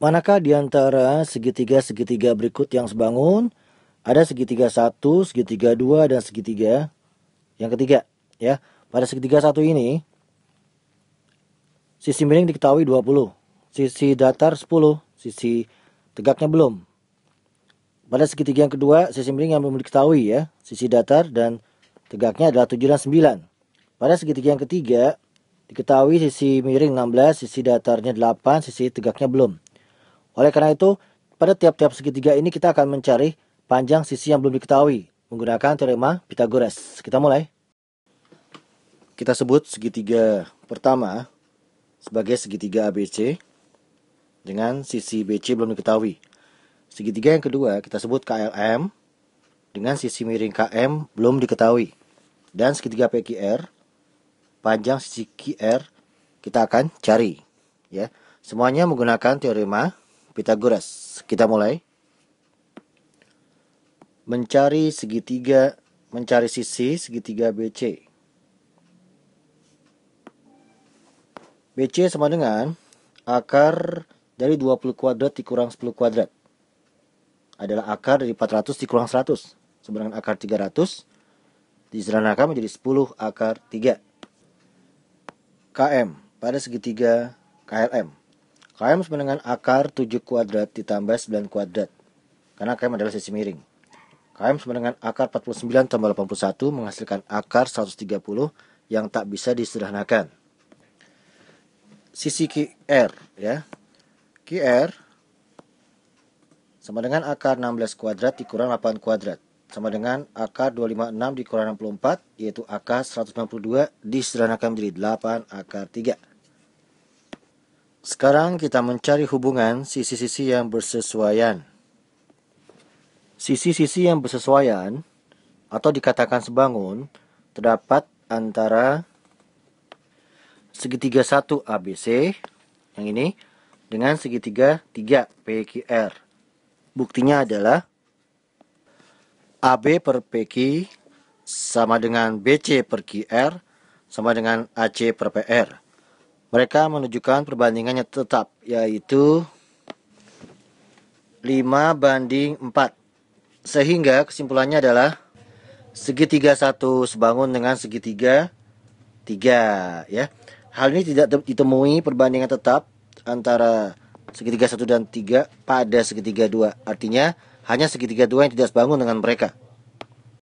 Manakah di antara segitiga-segitiga berikut yang sebangun? Ada segitiga satu, segitiga dua, dan segitiga yang ketiga. Ya, pada segitiga satu ini, sisi miring diketahui 20, sisi datar 10, sisi tegaknya belum. Pada segitiga yang kedua, sisi miring yang belum diketahui ya, sisi datar dan tegaknya adalah 7 dan 9. Pada segitiga yang ketiga, diketahui sisi miring 16, sisi datarnya 8, sisi tegaknya belum. Oleh karena itu, pada tiap-tiap segitiga ini kita akan mencari panjang sisi yang belum diketahui menggunakan teorema Pythagoras. Kita mulai. Kita sebut segitiga pertama sebagai segitiga ABC dengan sisi BC belum diketahui. Segitiga yang kedua kita sebut KLM dengan sisi miring KM belum diketahui. Dan segitiga PQR panjang sisi QR kita akan cari ya. Semuanya menggunakan teorema Pitagoras. Kita mulai. Mencari segitiga, mencari sisi segitiga BC. BC sama dengan akar dari 20 kuadrat dikurang 10 kuadrat. Adalah akar dari 400 dikurang 100. Sama dengan akar 300 disederhanakan menjadi 10 akar 3. KM pada segitiga KLM. KM sama dengan akar 7 kuadrat ditambah 9 kuadrat. Karena KM adalah sisi miring. KM sama dengan akar 49 tambah 81 menghasilkan akar 130 yang tak bisa disederhanakan. Sisi QR ya. QR sama dengan akar 16 kuadrat dikurang 8 kuadrat sama dengan akar 256 dikurang 64 yaitu akar 192 disederhanakan menjadi 8 akar 3 sekarang kita mencari hubungan sisi-sisi yang bersesuaian. Sisi-sisi yang bersesuaian atau dikatakan sebangun terdapat antara segitiga 1 ABC yang ini dengan segitiga 3 PQR. Buktinya adalah AB per PQ sama dengan BC per QR sama dengan AC per PR mereka menunjukkan perbandingannya tetap yaitu 5 banding 4. Sehingga kesimpulannya adalah segitiga 1 sebangun dengan segitiga 3 ya. Hal ini tidak ditemui perbandingan tetap antara segitiga 1 dan 3 pada segitiga 2. Artinya hanya segitiga 2 yang tidak sebangun dengan mereka.